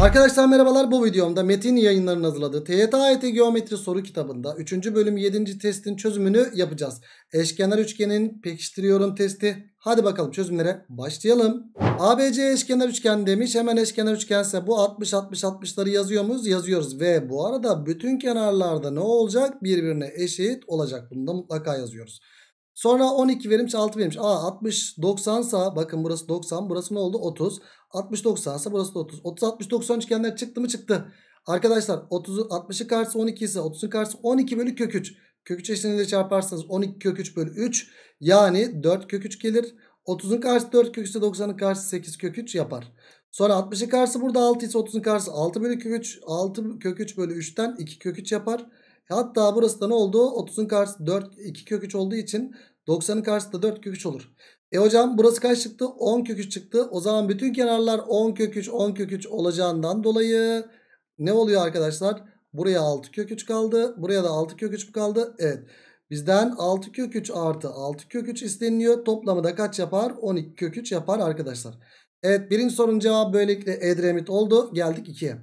Arkadaşlar merhabalar bu videomda Metin yayınlarının hazırladığı TYT Geometri soru kitabında 3. bölüm 7. testin çözümünü yapacağız. Eşkenar üçgenin pekiştiriyorum testi. Hadi bakalım çözümlere başlayalım. ABC eşkenar üçgen demiş. Hemen eşkenar üçgense bu 60 60 60'ları yazıyor muyuz? Yazıyoruz. Ve bu arada bütün kenarlarda ne olacak? Birbirine eşit olacak. Bunu da mutlaka yazıyoruz. Sonra 12 verilmiş 6 verilmiş. Aa 60 90 sa bakın burası 90 burası ne oldu 30. 60 90 sa burası da 30. 30 60 90 üçgenler çıktı mı çıktı. Arkadaşlar 30'u 60'ı karşısı 12 ise 30'un karşısı 12 bölü kök 3. Kök 3 eşliğinde çarparsanız 12 kök 3 bölü 3 yani 4 kök 3 gelir. 30'un karşısı 4 kök 3 ise 90'ın karşısı 8 kök 3 yapar. Sonra 60'ın karşısı burada 6 ise 30'un karşısı 6 bölü kök 3. 6 kök 3 bölü 3'ten 2 kök 3 yapar. Hatta burası da ne oldu? 30'un karşısı 4, 2 kök 3 olduğu için 90'ın karşısı da 4 kök 3 olur. E hocam burası kaç çıktı? 10 kök 3 çıktı. O zaman bütün kenarlar 10 kök 3, 10 kök 3 olacağından dolayı ne oluyor arkadaşlar? Buraya 6 kök 3 kaldı. Buraya da 6 kök 3 kaldı. Evet. Bizden 6 kök 3 artı 6 kök 3 isteniliyor. Toplamı da kaç yapar? 12 kök 3 yapar arkadaşlar. Evet birinci sorunun cevabı böylelikle Edremit oldu. Geldik 2'ye.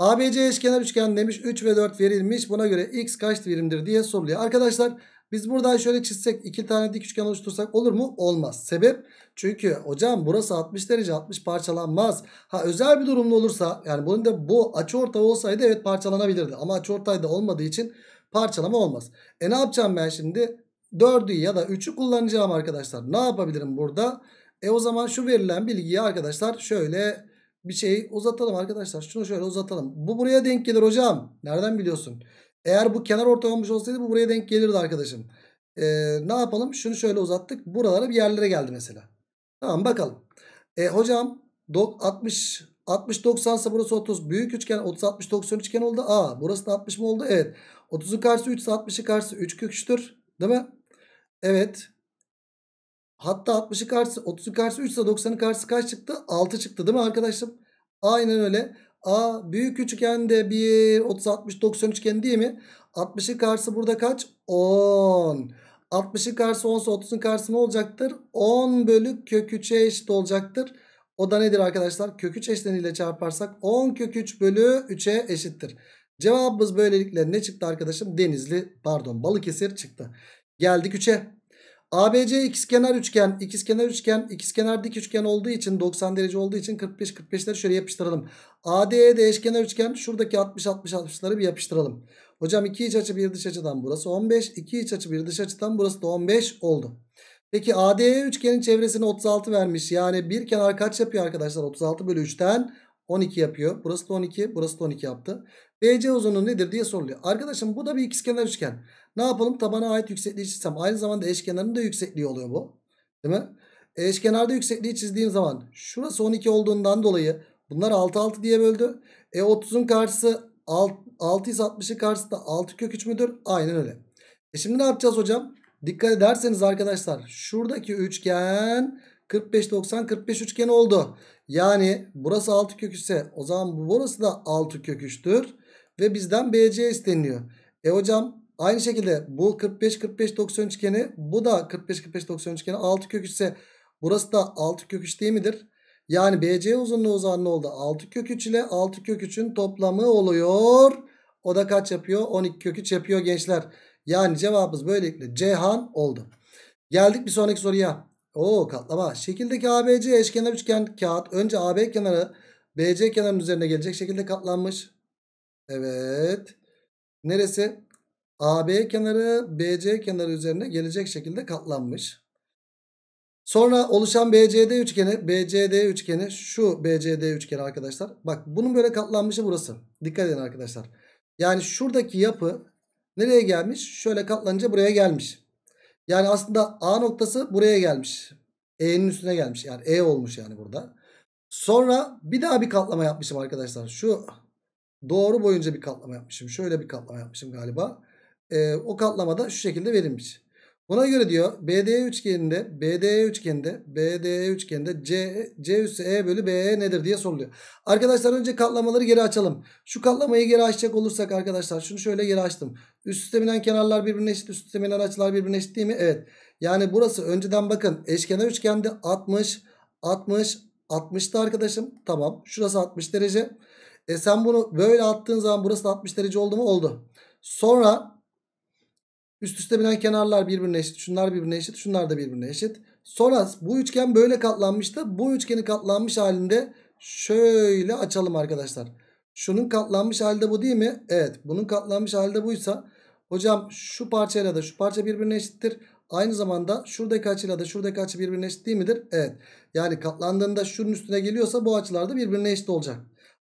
ABC eşkenar üçgen demiş 3 ve 4 verilmiş. Buna göre x kaç birimdir diye soruluyor. Arkadaşlar biz buradan şöyle çizsek iki tane dik üçgen oluştursak olur mu? Olmaz. Sebep? Çünkü hocam burası 60 derece 60 parçalanmaz. Ha özel bir durumda olursa yani bunun da bu açı orta olsaydı evet parçalanabilirdi. Ama açı ortağı da olmadığı için parçalama olmaz. E ne yapacağım ben şimdi? 4'ü ya da 3'ü kullanacağım arkadaşlar. Ne yapabilirim burada? E o zaman şu verilen bilgiyi arkadaşlar şöyle bir şeyi uzatalım arkadaşlar. Şunu şöyle uzatalım. Bu buraya denk gelir hocam. Nereden biliyorsun? Eğer bu kenar ortay olmuş olsaydı bu buraya denk gelirdi arkadaşım. Ee, ne yapalım? Şunu şöyle uzattık. Buralara bir yerlere geldi mesela. Tamam bakalım. E, hocam 60 60 90 ise burası 30. Büyük üçgen 30 60 90 üçgen oldu. A burası da 60 mı oldu? Evet. 30'un karşısı 3 ise 60'ın karşısı 3 köküçtür. Değil mi? Evet. Hatta 60'ın karşısı 30'u karşısı 3 ise 90'ın karşısı kaç çıktı? 6 çıktı değil mi arkadaşım? Aynen öyle. A büyük üçgende 1 30 60 90 üçgen değil mi? 60'ın karşısı burada kaç? 10. 60'ın karşısı 10 ise 30'un karşısı ne olacaktır? 10 bölü kök 3'e eşit olacaktır. O da nedir arkadaşlar? Kök 3 eşleniyle çarparsak 10 kök 3 bölü 3'e eşittir. Cevabımız böylelikle ne çıktı arkadaşım? Denizli pardon Balıkesir çıktı. Geldik 3'e. ABC ikizkenar üçgen, ikizkenar üçgen, ikizkenar dik üçgen olduğu için 90 derece olduğu için 45 45'leri şöyle yapıştıralım. ADE de eşkenar üçgen. Şuradaki 60 60 60'ları bir yapıştıralım. Hocam iki iç açı bir dış açıdan burası 15, iki iç açı bir dış açıdan burası da 15 oldu. Peki ADE üçgenin çevresini 36 vermiş. Yani bir kenar kaç yapıyor arkadaşlar? 36 bölü 3'ten 12 yapıyor. Burası da 12, burası da 12 yaptı. BC uzunluğu nedir diye soruluyor. Arkadaşım bu da bir ikizkenar üçgen. Ne yapalım? Tabana ait yüksekliği çizsem. Aynı zamanda eşkenarın da yüksekliği oluyor bu. Değil mi? Eşkenarda yüksekliği çizdiğim zaman şurası 12 olduğundan dolayı bunlar 6 6 diye böldü. E 30'un karşısı 6 660'ı karşısı da 6 kök 3 müdür? Aynen öyle. E şimdi ne yapacağız hocam? Dikkat ederseniz arkadaşlar şuradaki üçgen 45 90 45 üçgen oldu. Yani burası 6 kök ise o zaman burası da 6 kök 3'tür ve bizden BC isteniyor. E hocam aynı şekilde bu 45-45-90 üçgeni bu da 45-45-90 üçgeni 6 kök 3 ise burası da 6 kök 3 değil midir? Yani BC uzunluğu o ne oldu? 6 kök 3 ile 6 kök 3'ün toplamı oluyor. O da kaç yapıyor? 12 kök 3 yapıyor gençler. Yani cevabımız böylelikle Cihan oldu. Geldik bir sonraki soruya. Oo katlama. Şekildeki ABC eşkenar üçgen kağıt önce AB kenarı BC kenarının üzerine gelecek şekilde katlanmış. Evet. Neresi? AB kenarı BC kenarı üzerine gelecek şekilde katlanmış. Sonra oluşan BCD üçgeni, BCD üçgeni şu BCD üçgeni arkadaşlar. Bak bunun böyle katlanmışı burası. Dikkat edin arkadaşlar. Yani şuradaki yapı nereye gelmiş? Şöyle katlanınca buraya gelmiş. Yani aslında A noktası buraya gelmiş. E'nin üstüne gelmiş. Yani E olmuş yani burada. Sonra bir daha bir katlama yapmışım arkadaşlar. Şu doğru boyunca bir katlama yapmışım. Şöyle bir katlama yapmışım galiba. E, o katlamada şu şekilde verilmiş. Buna göre diyor BD e üçgeninde BD e üçgeninde BD e üçgeninde C, C üssü E bölü BE nedir diye soruluyor. Arkadaşlar önce katlamaları geri açalım. Şu katlamayı geri açacak olursak arkadaşlar şunu şöyle geri açtım. Üst üste binen kenarlar birbirine eşit. Üst üste binen açılar birbirine eşit değil mi? Evet. Yani burası önceden bakın eşkenar üçgende 60 60 60'tı arkadaşım. Tamam. Şurası 60 derece. E sen bunu böyle attığın zaman burası da 60 derece oldu mu? Oldu. Sonra üst üste binen kenarlar birbirine eşit. Şunlar birbirine eşit. Şunlar da birbirine eşit. Sonra bu üçgen böyle katlanmıştı. Bu üçgeni katlanmış halinde şöyle açalım arkadaşlar. Şunun katlanmış halde bu değil mi? Evet. Bunun katlanmış halde buysa hocam şu parçayla da şu parça birbirine eşittir. Aynı zamanda şuradaki açıyla da şuradaki açı birbirine eşit değil midir? Evet. Yani katlandığında şunun üstüne geliyorsa bu açılar da birbirine eşit olacak.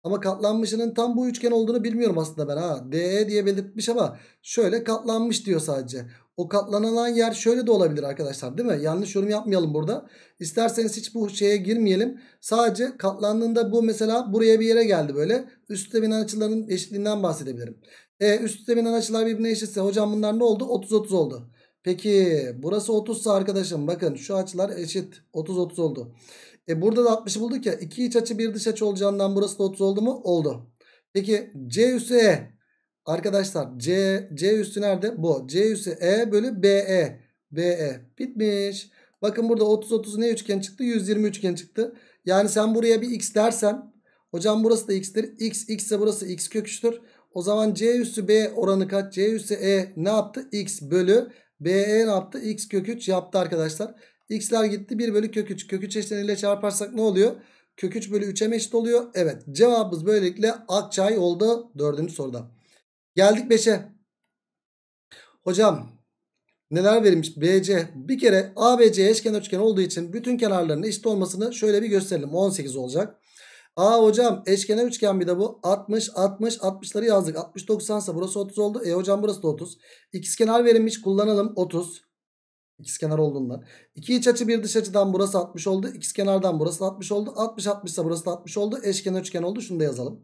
Ama katlanmışının tam bu üçgen olduğunu bilmiyorum aslında ben ha. DE diye belirtmiş ama şöyle katlanmış diyor sadece. O katlanılan yer şöyle de olabilir arkadaşlar değil mi? Yanlış yorum yapmayalım burada. İsterseniz hiç bu şeye girmeyelim. Sadece katlandığında bu mesela buraya bir yere geldi böyle. Üstte binen açıların eşitliğinden bahsedebilirim. E, üstte binen açılar birbirine eşitse hocam bunlar ne oldu? 30-30 oldu. Peki burası 30 ise arkadaşım bakın şu açılar eşit 30-30 oldu. E burada da 60'ı bulduk ya. 2 iç açı 1 dış açı olacağından burası da 30 oldu mu? Oldu. Peki C üssü E. Arkadaşlar C, C üssü nerede? Bu. C üssü E bölü BE. BE. Bitmiş. Bakın burada 30-30 ne üçgen çıktı? 120 üçgen çıktı. Yani sen buraya bir x dersen. Hocam burası da x'tir. X, x ise burası x kök 3'tür. O zaman C üssü B oranı kaç? C üssü E ne yaptı? X bölü. BE ne yaptı? X kök 3 yaptı arkadaşlar. X'ler gitti 1 bölü kök 3. Kök 3 eşleniyle çarparsak ne oluyor? Kök 3 bölü 3'e eşit oluyor? Evet cevabımız böylelikle Akçay oldu 4. soruda. Geldik 5'e. Hocam neler verilmiş? BC bir kere ABC eşkenar üçgen olduğu için bütün kenarlarının eşit olmasını şöyle bir gösterelim. 18 olacak. A hocam eşkenar üçgen bir de bu. 60 60 60'ları yazdık. 60 90 ise burası 30 oldu. E hocam burası da 30. İkizkenar verilmiş kullanalım 30. İkiz kenar olduğundan. İki iç açı bir dış açıdan burası 60 oldu. İkiz kenardan burası 60 oldu. 60 60 ise burası 60 oldu. Eşkenar üçgen oldu. Şunu da yazalım.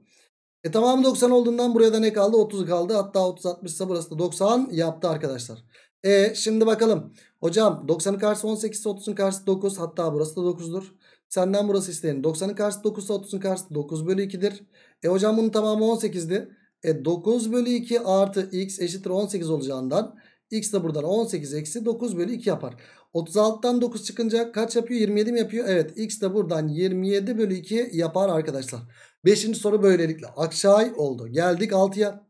E tamamı 90 olduğundan buraya da ne kaldı? 30 kaldı. Hatta 30 60 ise burası da 90 yaptı arkadaşlar. E şimdi bakalım. Hocam 90'ın karşısı 18 30'un karşısı 9. Hatta burası da 9'dur. Senden burası isteyin. 90'ın karşısı 9 30'un karşısı 9 bölü 2'dir. E hocam bunun tamamı 18'di. E 9 bölü 2 artı x eşittir 18 olacağından X de buradan 18 eksi 9 bölü 2 yapar. 36'dan 9 çıkınca kaç yapıyor? 27 mi yapıyor? Evet x de buradan 27 bölü 2 yapar arkadaşlar. Beşinci soru böylelikle akşay oldu. Geldik 6'ya.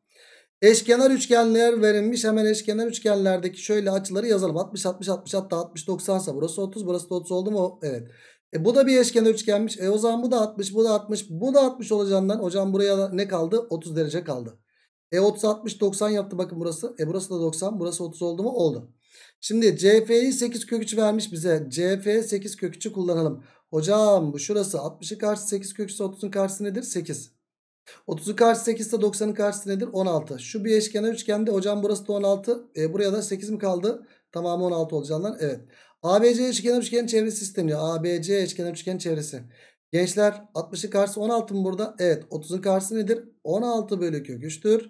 Eşkenar üçgenler verilmiş. Hemen eşkenar üçgenlerdeki şöyle açıları yazalım. 60, 60, 60 hatta 60, 90 ise burası 30, burası da 30 oldu mu? Evet. E bu da bir eşkenar üçgenmiş. E o zaman bu da 60, bu da 60, bu da 60 olacağından hocam buraya ne kaldı? 30 derece kaldı. E 30 60 90 yaptı bakın burası. E burası da 90 burası 30 oldu mu? Oldu. Şimdi CF'yi 8 köküçü vermiş bize. CF 8 köküçü kullanalım. Hocam bu şurası 60'ın karşısı 8 köküçü 30'un karşısı nedir? 8. 30'un karşısı 8 ise 90'ın karşısı nedir? 16. Şu bir eşkenar üçgende hocam burası da 16. E, buraya da 8 mi kaldı? Tamamı 16 olacağından evet. ABC eşkenar üçgenin çevresi isteniyor. ABC eşkenar üçgenin çevresi. Gençler 60'ın karşısı 16 mı burada? Evet 30'un karşısı nedir? 16 bölü kök 3'tür.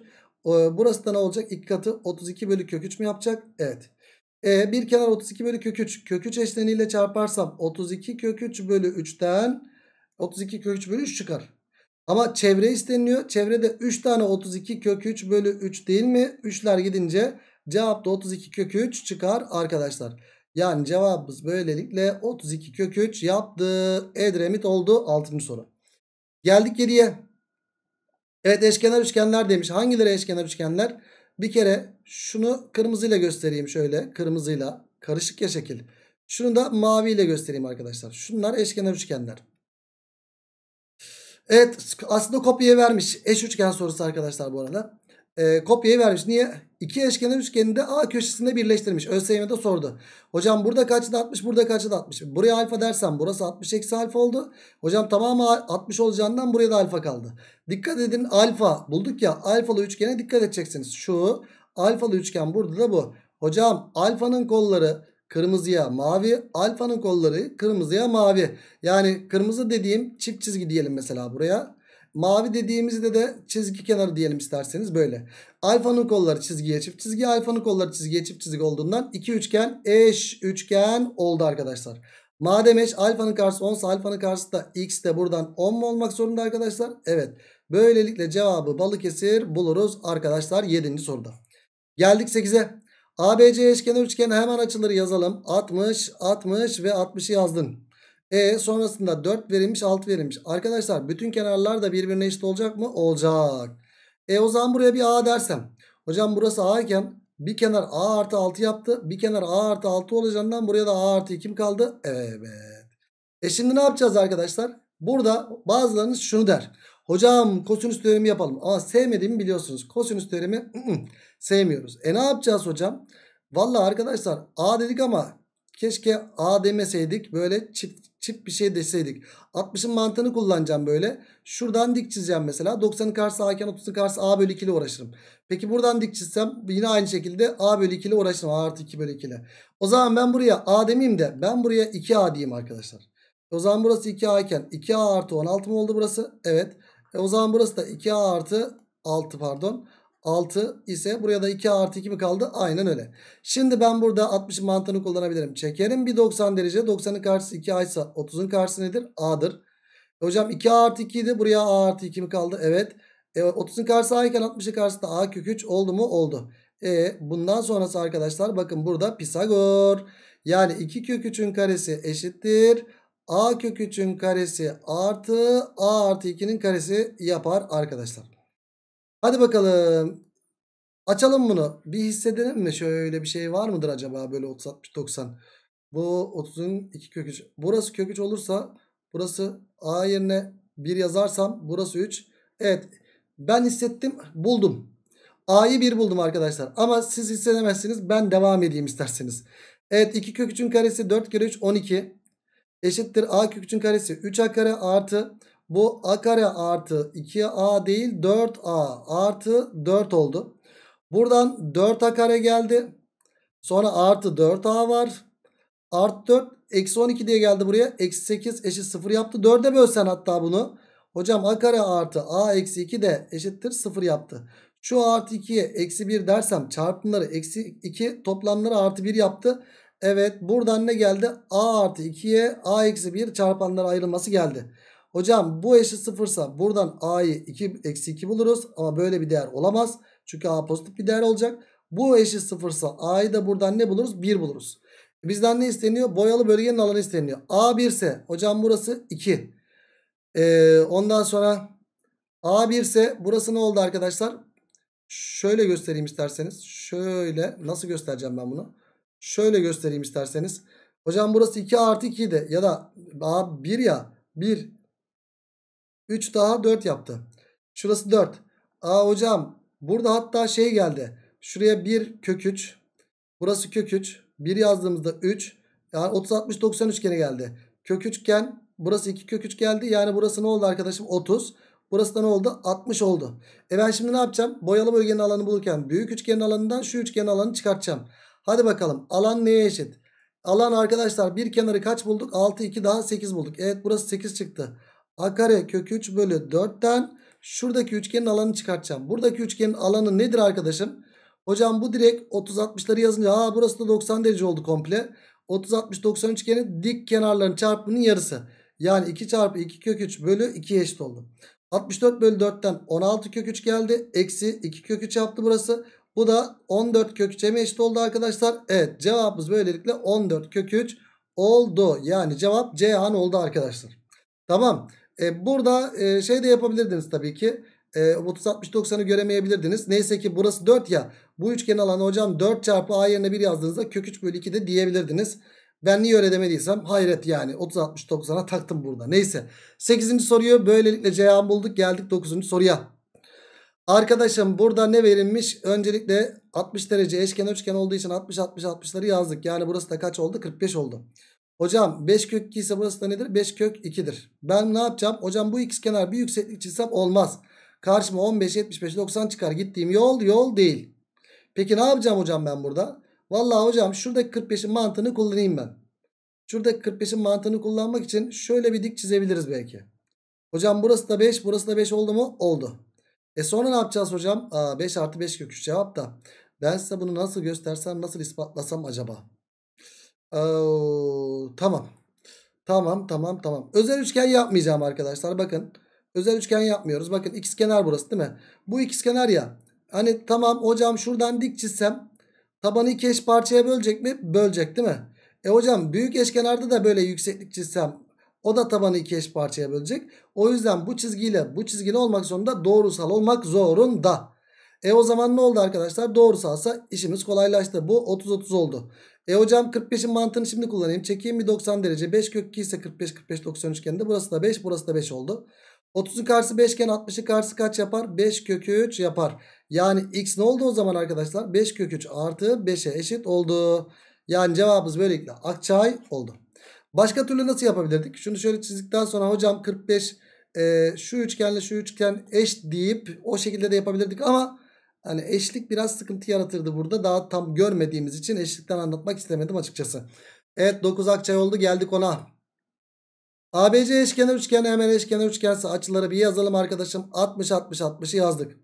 Ee, burası da ne olacak? 2 katı 32 bölü kök 3 mü yapacak? Evet. E, bir kenar 32 bölü kök 3. Kök 3 eşleniyle çarparsam 32 kök 3 bölü 3'ten 32 kök 3 bölü 3 çıkar. Ama çevre isteniliyor. Çevrede 3 tane 32 kök 3 bölü 3 değil mi? 3'ler gidince cevapta 32 kök 3 çıkar arkadaşlar. Yani cevabımız böylelikle 32 kök 3 yaptı. Edremit oldu 6. soru. Geldik geriye. Evet eşkenar üçgenler demiş. Hangileri eşkenar üçgenler? Bir kere şunu kırmızıyla göstereyim şöyle. Kırmızıyla karışık ya şekil. Şunu da maviyle göstereyim arkadaşlar. Şunlar eşkenar üçgenler. Evet aslında kopya vermiş. Eş üçgen sorusu arkadaşlar bu arada e, kopyayı vermiş. Niye? İki eşkenar üçgeni A köşesinde birleştirmiş. ÖSYM'de sordu. Hocam burada kaçı da 60 burada kaçı da 60. Buraya alfa dersen burası 60 eksi alfa oldu. Hocam tamamı 60 olacağından buraya da alfa kaldı. Dikkat edin alfa bulduk ya alfalı üçgene dikkat edeceksiniz. Şu alfalı üçgen burada da bu. Hocam alfanın kolları kırmızıya mavi alfanın kolları kırmızıya mavi. Yani kırmızı dediğim çift çizgi diyelim mesela buraya. Mavi dediğimizde de çizgi kenarı diyelim isterseniz böyle. Alfanın kolları çizgiye çift çizgi. Alfanın kolları çizgiye çift çizgi olduğundan iki üçgen eş üçgen oldu arkadaşlar. Madem eş alfanın karşısı 10 alfanın karşısı da x de buradan 10 mu olmak zorunda arkadaşlar? Evet. Böylelikle cevabı Balıkesir buluruz arkadaşlar 7. soruda. Geldik 8'e. ABC eşkenar üçgen hemen açıları yazalım. 60, 60 ve 60'ı yazdın. E sonrasında 4 verilmiş 6 verilmiş. Arkadaşlar bütün kenarlar da birbirine eşit olacak mı? Olacak. E o zaman buraya bir A dersem. Hocam burası A iken bir kenar A artı 6 yaptı. Bir kenar A artı 6 olacağından buraya da A artı 2 mi kaldı? Evet. E şimdi ne yapacağız arkadaşlar? Burada bazılarınız şunu der. Hocam kosinüs teoremi yapalım. Ama sevmediğimi biliyorsunuz. Kosinüs teoremi sevmiyoruz. E ne yapacağız hocam? Valla arkadaşlar A dedik ama keşke A demeseydik. Böyle çift çift bir şey deseydik. 60'ın mantığını kullanacağım böyle. Şuradan dik çizeceğim mesela. 90'ın karşısı A'ken 30'ın karşısı A bölü 2 ile uğraşırım. Peki buradan dik çizsem yine aynı şekilde A bölü 2 ile uğraşırım. A artı 2 bölü 2 ile. O zaman ben buraya A demeyeyim de ben buraya 2A diyeyim arkadaşlar. O zaman burası 2A iken 2A artı 16 mı oldu burası? Evet. E o zaman burası da 2A artı 6 pardon. 6 ise buraya da 2 artı 2 mi kaldı? Aynen öyle. Şimdi ben burada 60'ın mantığını kullanabilirim. Çekerim bir 90 derece. 90'ın karşısı 2 aysa, ise 30'un karşısı nedir? A'dır. E hocam 2 artı 2 idi. Buraya A artı 2 mi kaldı? Evet. E, 30'un karşısı A iken 60'ın karşısı da A kök 3 oldu mu? Oldu. E, bundan sonrası arkadaşlar bakın burada Pisagor. Yani 2 kök 3'ün karesi eşittir. A kök 3'ün karesi artı A artı 2'nin karesi yapar arkadaşlar. Hadi bakalım. Açalım bunu. Bir hissedelim mi? Şöyle bir şey var mıdır acaba böyle 30 60 90. Bu 30'un 2 kök 3. Burası kök 3 olursa burası A yerine 1 yazarsam burası 3. Evet. Ben hissettim. Buldum. A'yı 1 buldum arkadaşlar. Ama siz hissedemezsiniz. Ben devam edeyim isterseniz. Evet 2 kök 3'ün karesi 4 kere 3 12. Eşittir A kök 3'ün karesi 3A kare artı bu a kare artı 2a değil 4a artı 4 oldu. Buradan 4a kare geldi. Sonra artı 4a var. Artı 4 eksi 12 diye geldi buraya. Eksi 8 eşit 0 yaptı. 4'e bölsen hatta bunu. Hocam a kare artı a eksi 2 de eşittir 0 yaptı. Şu artı 2'ye eksi 1 dersem çarpımları eksi 2 toplamları artı 1 yaptı. Evet buradan ne geldi? A artı 2'ye A eksi 1 çarpanlar ayrılması geldi. Hocam bu eşit sıfırsa buradan a'yı 2 eksi 2 buluruz. Ama böyle bir değer olamaz. Çünkü a pozitif bir değer olacak. Bu eşit sıfırsa a'yı da buradan ne buluruz? 1 buluruz. Bizden ne isteniyor? Boyalı bölgenin alanı isteniyor. A 1 ise hocam burası 2. Ee, ondan sonra A 1 ise burası ne oldu arkadaşlar? Şöyle göstereyim isterseniz. Şöyle nasıl göstereceğim ben bunu? Şöyle göstereyim isterseniz. Hocam burası 2 artı 2 de ya da A 1 ya 1 3 daha 4 yaptı. Şurası 4. Aa hocam burada hatta şey geldi. Şuraya 1 kök 3. Burası kök 3. 1 yazdığımızda 3. Yani 30 60 93 üçgeni geldi. Kök 3 iken burası 2 kök 3 geldi. Yani burası ne oldu arkadaşım? 30. Burası da ne oldu? 60 oldu. E ben şimdi ne yapacağım? Boyalı bölgenin alanı bulurken büyük üçgenin alanından şu üçgenin alanını çıkartacağım. Hadi bakalım alan neye eşit? Alan arkadaşlar bir kenarı kaç bulduk? 6, 2 daha 8 bulduk. Evet burası 8 çıktı. A kare kök 3 bölü 4'ten şuradaki üçgenin alanını çıkartacağım. Buradaki üçgenin alanı nedir arkadaşım? Hocam bu direkt 30-60'ları yazınca ha burası da 90 derece oldu komple. 30-60-90 üçgenin dik kenarların çarpımının yarısı. Yani 2 çarpı 2 kök 3 bölü 2 eşit oldu. 64 bölü 4'ten 16 kök 3 geldi. Eksi 2 kök 3 yaptı burası. Bu da 14 kök 3'e mi eşit oldu arkadaşlar? Evet cevabımız böylelikle 14 kök 3 oldu. Yani cevap Ceyhan oldu arkadaşlar. Tamam. E, burada e, şey de yapabilirdiniz tabii ki. E, 30 60 90'ı göremeyebilirdiniz. Neyse ki burası 4 ya. Bu üçgen alanı hocam 4 çarpı a yerine 1 yazdığınızda kök 3 bölü 2 de diyebilirdiniz. Ben niye öyle demediysem hayret yani 30 60 90'a taktım burada. Neyse 8. soruyu böylelikle cevabı bulduk. Geldik 9. soruya. Arkadaşım burada ne verilmiş? Öncelikle 60 derece eşken üçgen olduğu için 60 60 60'ları yazdık. Yani burası da kaç oldu? 45 oldu. Hocam 5 kök 2 ise burası da nedir? 5 kök 2'dir. Ben ne yapacağım? Hocam bu kenar bir yükseklik çizsem olmaz. Karşıma 15, 75, 90 çıkar. Gittiğim yol yol değil. Peki ne yapacağım hocam ben burada? Vallahi hocam şuradaki 45'in mantığını kullanayım ben. Şuradaki 45'in mantığını kullanmak için şöyle bir dik çizebiliriz belki. Hocam burası da 5, burası da 5 oldu mu? Oldu. E sonra ne yapacağız hocam? Aa, 5 artı 5 kök 3 cevap da. Ben size bunu nasıl göstersem, nasıl ispatlasam acaba? tamam. Tamam tamam tamam. Özel üçgen yapmayacağım arkadaşlar. Bakın özel üçgen yapmıyoruz. Bakın ikiz kenar burası değil mi? Bu ikiz kenar ya. Hani tamam hocam şuradan dik çizsem tabanı iki eş parçaya bölecek mi? Bölecek değil mi? E hocam büyük eşkenarda da böyle yükseklik çizsem o da tabanı iki eş parçaya bölecek. O yüzden bu çizgiyle bu çizgili olmak zorunda doğrusal olmak zorunda. E o zaman ne oldu arkadaşlar? doğru salsa işimiz kolaylaştı. Bu 30-30 oldu. E hocam 45'in mantığını şimdi kullanayım. Çekeyim bir 90 derece. 5 kök 2 ise 45-45-90 üçgeninde. Burası da 5 burası da 5 oldu. 30'un karşısı 5 iken 60'ın karşısı kaç yapar? 5 kökü 3 yapar. Yani x ne oldu o zaman arkadaşlar? 5 kök 3 artı 5'e eşit oldu. Yani cevabımız böylelikle akçay oldu. Başka türlü nasıl yapabilirdik? Şunu şöyle çizdikten sonra hocam 45 e, şu üçgenle şu üçgen eş deyip o şekilde de yapabilirdik ama Hani eşlik biraz sıkıntı yaratırdı burada. Daha tam görmediğimiz için eşlikten anlatmak istemedim açıkçası. Evet 9 akçay oldu geldik ona. ABC eşkenar üçgen hemen eşkenar üçgense açıları bir yazalım arkadaşım. 60 60 60'ı yazdık.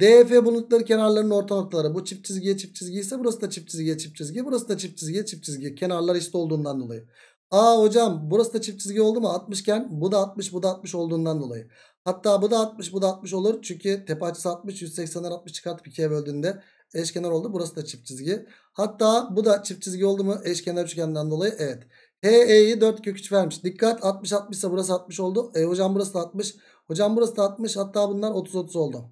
DF bulundukları kenarların orta noktaları. Bu çift çizgiye çift çizgi ise burası da çift çizgiye çift çizgi. Burası da çift çizgiye çift çizgi. Kenarlar eşit işte olduğundan dolayı. Aa hocam burası da çift çizgi oldu mu 60 iken bu da 60 bu da 60 olduğundan dolayı. Hatta bu da 60 bu da 60 olur. Çünkü tepe açısı 60 180'den 60 çıkartıp ikiye böldüğünde eşkenar oldu. Burası da çift çizgi. Hatta bu da çift çizgi oldu mu eşkenar üçgenden dolayı evet. HE'yi 4 kök 3 vermiş. Dikkat 60 60 ise burası 60 oldu. E hocam burası da 60. Hocam burası da 60. Hatta bunlar 30 30 oldu.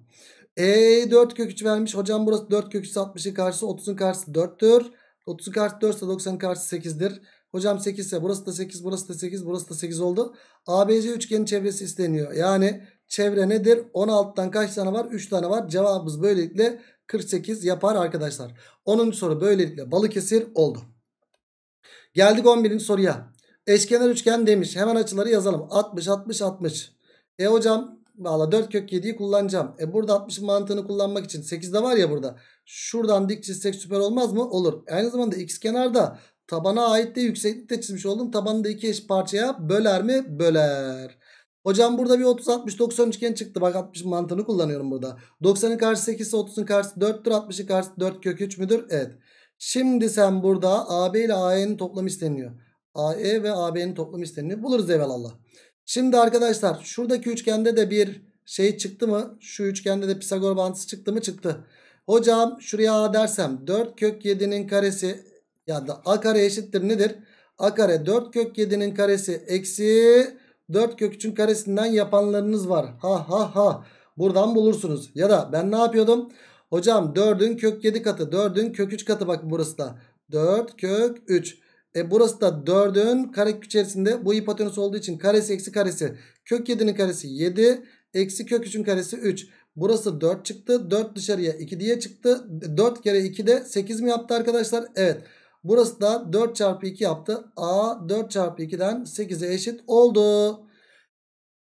EE'yi 4 kök 3 vermiş. Hocam burası 4 kök 3 60'ın karşısı 30'un karşısı 4'tür. 30'un karşısı 4 ise 90'ın karşısı 8'dir. Hocam 8 ise burası da 8, burası da 8, burası da 8 oldu. ABC üçgenin çevresi isteniyor. Yani çevre nedir? 16'dan kaç tane var? 3 tane var. Cevabımız böylelikle 48 yapar arkadaşlar. 10. soru böylelikle Balıkesir oldu. Geldik 11. soruya. Eşkenar üçgen demiş. Hemen açıları yazalım. 60, 60, 60. E hocam valla 4 kök 7'yi kullanacağım. E burada 60'ın mantığını kullanmak için 8 de var ya burada. Şuradan dik çizsek süper olmaz mı? Olur. Aynı zamanda x kenarda Tabana ait de yükseklikte çizmiş oldum. Tabanı da iki eş parçaya böler mi? Böler. Hocam burada bir 30 60 90 üçgen çıktı. Bak 60 mantığını kullanıyorum burada. 90'ın karşısı 8 ise 30'un karşısı 4'tür. 60'ın karşısı 4 kök 3 müdür? Evet. Şimdi sen burada AB ile AE'nin toplamı isteniyor. AE ve AB'nin toplamı isteniyor. Buluruz evvelallah. Şimdi arkadaşlar şuradaki üçgende de bir şey çıktı mı? Şu üçgende de Pisagor bantısı çıktı mı? Çıktı. Hocam şuraya A dersem 4 kök 7'nin karesi yani a kare eşittir nedir? A kare 4 kök 7'nin karesi eksi 4 kök 3'ün karesinden yapanlarınız var. Ha ha ha. Buradan bulursunuz. Ya da ben ne yapıyordum? Hocam 4'ün kök 7 katı 4'ün kök 3 katı bak burası da. 4 kök 3. E burası da 4'ün kare içerisinde bu hipotenüs olduğu için karesi eksi karesi. Kök 7'nin karesi 7 eksi kök 3'ün karesi 3. Burası 4 çıktı. 4 dışarıya 2 diye çıktı. 4 kere 2 de 8 mi yaptı arkadaşlar? Evet. Burası da 4 çarpı 2 yaptı. A 4 çarpı 2'den 8'e eşit oldu.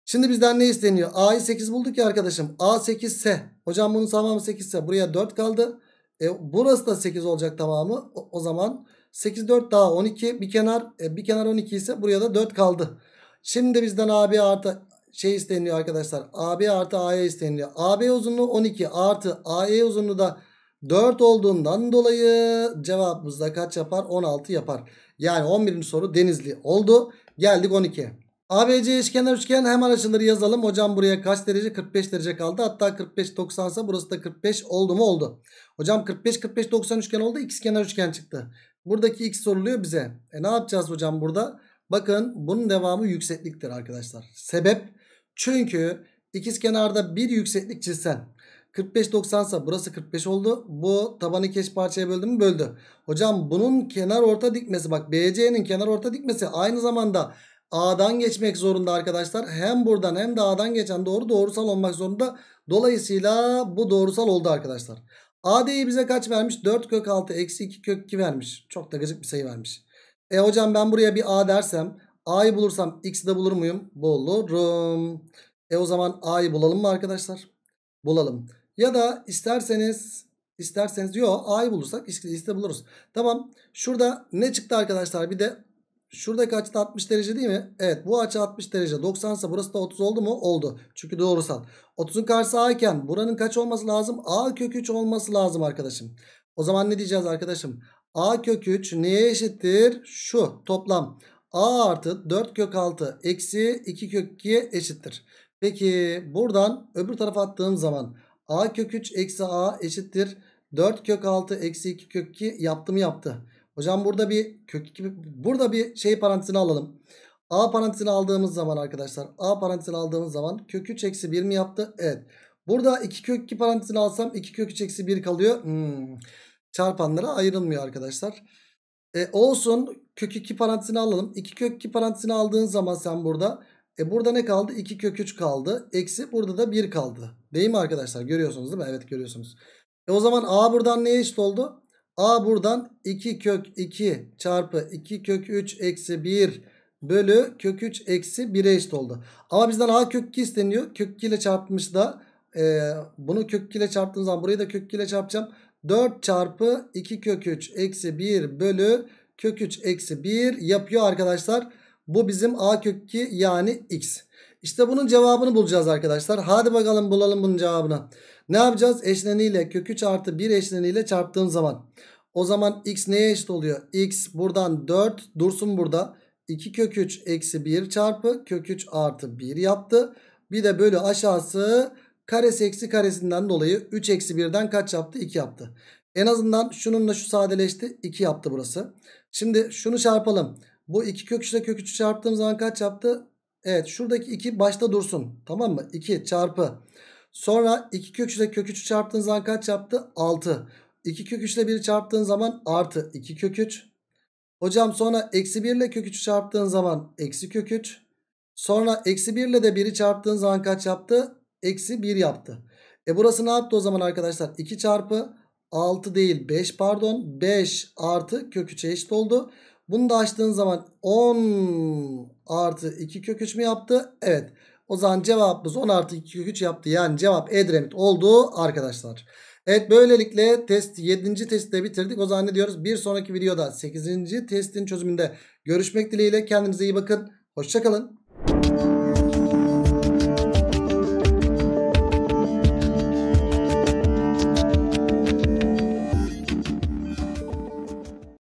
Şimdi bizden ne isteniyor? A'yı 8 bulduk ya arkadaşım. A 8 ise. Hocam bunun tamamı 8 ise. Buraya 4 kaldı. E, burası da 8 olacak tamamı. O, o zaman 8 4 daha 12 bir kenar e, bir kenar 12 ise buraya da 4 kaldı. Şimdi bizden AB artı şey isteniyor arkadaşlar. AB artı AE isteniyor. AB uzunluğu 12 artı AE uzunluğu da 4 olduğundan dolayı cevabımızda kaç yapar? 16 yapar. Yani 11. soru denizli oldu. Geldik 12. ABC eşkenar üçgen hemen açıları yazalım. Hocam buraya kaç derece? 45 derece kaldı. Hatta 45 90 ise burası da 45 oldu mu? Oldu. Hocam 45 45 90 üçgen oldu. X kenar üçgen çıktı. Buradaki x soruluyor bize. E ne yapacağız hocam burada? Bakın bunun devamı yüksekliktir arkadaşlar. Sebep çünkü ikiz kenarda bir yükseklik çizsen 45 90 ise burası 45 oldu. Bu tabanı iki parçaya böldü mü? Böldü. Hocam bunun kenar orta dikmesi bak BC'nin kenar orta dikmesi aynı zamanda A'dan geçmek zorunda arkadaşlar. Hem buradan hem de A'dan geçen doğru doğrusal olmak zorunda. Dolayısıyla bu doğrusal oldu arkadaşlar. AD'yi bize kaç vermiş? 4 kök 6 eksi 2 kök 2 vermiş. Çok da gıcık bir sayı vermiş. E hocam ben buraya bir A dersem A'yı bulursam X'i de bulur muyum? Bulurum. E o zaman A'yı bulalım mı arkadaşlar? Bulalım. Ya da isterseniz isterseniz yok A'yı bulursak X'i buluruz. Tamam şurada ne çıktı arkadaşlar bir de şuradaki açı da 60 derece değil mi? Evet bu açı 60 derece 90 ise burası da 30 oldu mu? Oldu. Çünkü doğrusal. 30'un karşısı A iken buranın kaç olması lazım? A kök 3 olması lazım arkadaşım. O zaman ne diyeceğiz arkadaşım? A kök 3 neye eşittir? Şu toplam. A artı 4 kök 6 eksi 2 kök 2'ye eşittir. Peki buradan öbür tarafa attığım zaman A kök 3 eksi A eşittir. 4 kök 6 eksi 2 kök 2 yaptı mı yaptı. Hocam burada bir kök 2 burada bir şey parantezini alalım. A parantezini aldığımız zaman arkadaşlar A parantezini aldığımız zaman kök 3 eksi 1 mi yaptı? Evet. Burada 2 kök 2 parantezini alsam 2 kök 3 eksi 1 kalıyor. Hmm. Çarpanlara ayrılmıyor arkadaşlar. E, olsun kök 2 parantezini alalım. 2 kök 2 parantezini aldığın zaman sen burada. E, burada ne kaldı? 2 kök 3 kaldı. Eksi burada da 1 kaldı. Değil mi arkadaşlar? Görüyorsunuz değil mi? Evet görüyorsunuz. E o zaman A buradan neye eşit oldu? A buradan 2 kök 2 çarpı 2 kök 3 eksi 1 bölü kök 3 eksi 1'e eşit oldu. Ama bizden A kök 2 isteniyor. Kök 2 ile çarpmış da e, bunu kök 2 ile çarptığım zaman burayı da kök 2 ile çarpacağım. 4 çarpı 2 kök 3 eksi 1 bölü kök 3 eksi 1 yapıyor arkadaşlar. Bu bizim A kök 2 yani X. İşte bunun cevabını bulacağız arkadaşlar. Hadi bakalım bulalım bunun cevabını. Ne yapacağız? Eşleniyle kök 3 artı 1 eşleniyle çarptığım zaman. O zaman x neye eşit oluyor? x buradan 4 dursun burada. 2 kök 3 eksi 1 çarpı kök 3 artı 1 yaptı. Bir de bölü aşağısı karesi eksi karesinden dolayı 3 eksi 1'den kaç yaptı? 2 yaptı. En azından şununla şu sadeleşti. 2 yaptı burası. Şimdi şunu çarpalım. Bu 2 kök 3 ile kök 3'ü çarptığım zaman kaç yaptı? Evet şuradaki 2 başta dursun. Tamam mı? 2 çarpı. Sonra 2 kök 3 ile kök 3'ü çarptığın zaman kaç yaptı? 6. 2 kök 3 ile 1'i çarptığın zaman artı 2 kök 3. Hocam sonra eksi 1 ile kök 3'ü çarptığın zaman eksi kök 3. Sonra eksi 1 ile de 1'i çarptığın zaman kaç yaptı? Eksi 1 yaptı. E burası ne yaptı o zaman arkadaşlar? 2 çarpı 6 değil 5 pardon 5 artı kök 3'e eşit oldu. Bunu da açtığın zaman 10 artı 2 kök 3 mü yaptı? Evet. O zaman cevabımız 10 artı 2 kök 3 yaptı. Yani cevap Edremit oldu arkadaşlar. Evet böylelikle test 7. testi bitirdik. O zaman ne diyoruz? Bir sonraki videoda 8. testin çözümünde görüşmek dileğiyle. Kendinize iyi bakın. Hoşçakalın.